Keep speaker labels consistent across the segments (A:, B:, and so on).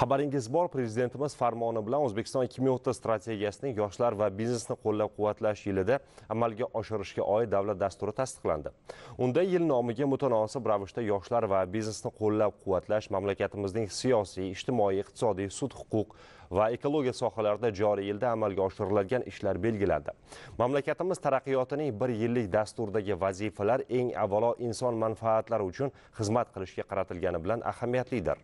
A: xabaringiz bor prezidentimiz farmoni bilan o'zbekiston ikki ming o'ttiz yoshlar va biznesni qo'llab quvvatlash yilida amalga oshirishga oid davlat dasturi tasdiqlandi unda yil nomiga mutanosib ravishda yoshlar va biznesni qo'llab quvvatlash mamlakatimizning siyosiy ijtimoiy iqtisodiy sud huquq va ekologiya sohalarida joriy yilda amalga oshiriladigan ishlar belgilandi mamlakatimiz taraqqiyotining bir yillik dasturidagi vazifalar eng avvalo inson manfaatlari uchun xizmat qilishga qaratilgani bilan ahamiyatlidir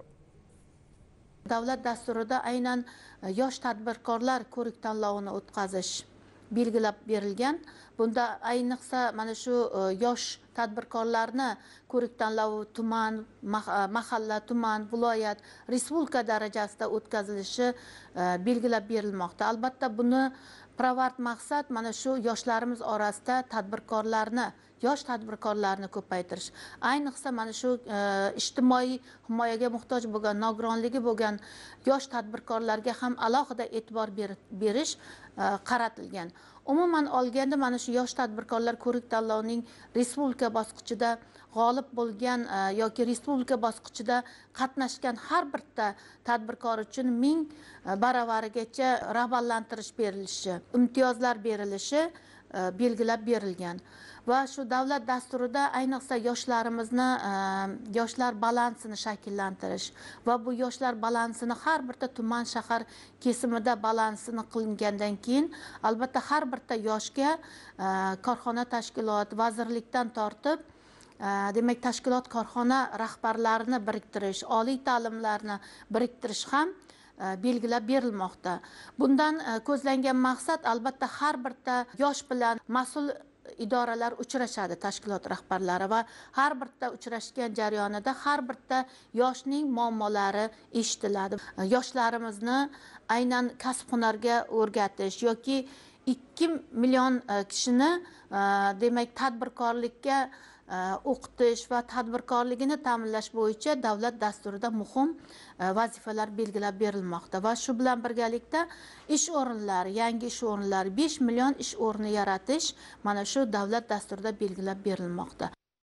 B: davlat dasturida aynan e, yosh tadbirkorlar ko'rik tanlovini o'tkazish belgilab berilgan bunda ayniqsa mana shu e, yosh tadbirkorlarni ko'rik tanlovi tuman e, mahalla tuman viloyat respublika darajasida o'tkazilishi belgilab berilmoqda albatta buni provart maqsad mana shu yoshlarimiz orasida tadbirkorlarni yosh tadbirkorlarni ko'paytirish ayniqsa mana shu e, ijtimoiy himoyaga muhtoj bo'lgan nogironligi bo'lgan yosh tadbirkorlarga ham alohida e'tibor berish e, qaratilgan umuman olganda mana shu yosh tadbirkorlar ko'rik tanlovining respublika bosqichida g'olib bo'lgan e, yoki respublika bosqichida qatnashgan har bitta tadbirkor uchun ming baravarigacha rag'batlantirish berilishi imtiyozlar berilishi E, belgilab berilgan va shu davlat dasturida ayniqsa yoshlarimizni e, yoshlar balansini shakllantirish va bu yoshlar balansini har birta tuman shahar kesimida balansini qilingandan keyin albatta har birta yoshga e, korxona tashkilot vazirlikdan tortib demak tashkilot korxona rahbarlarini biriktirish oliy ta'limlarni biriktirish ham E, belgilab berilmoqda bundan e, ko'zlangan maqsad albatta har birta yosh bilan mas'ul idoralar uchrashadi tashkilot rahbarlari va har birta uchrashgan jarayonida har birta yoshning muammolari eshitiladi e, yoshlarimizni aynan kasb hunarga o'rgatish yoki ikki million kishini demak tadbirkorlikka E, o'qitish va tadbirkorligini ta'minlash bo'yicha davlat dasturida muhim e, vazifalar belgilab berilmoqda va shu bilan birgalikda ish o'rinlari yangi ish o'rinlari besh million ish o'rni yaratish mana shu davlat dasturida belgilab berilmoqda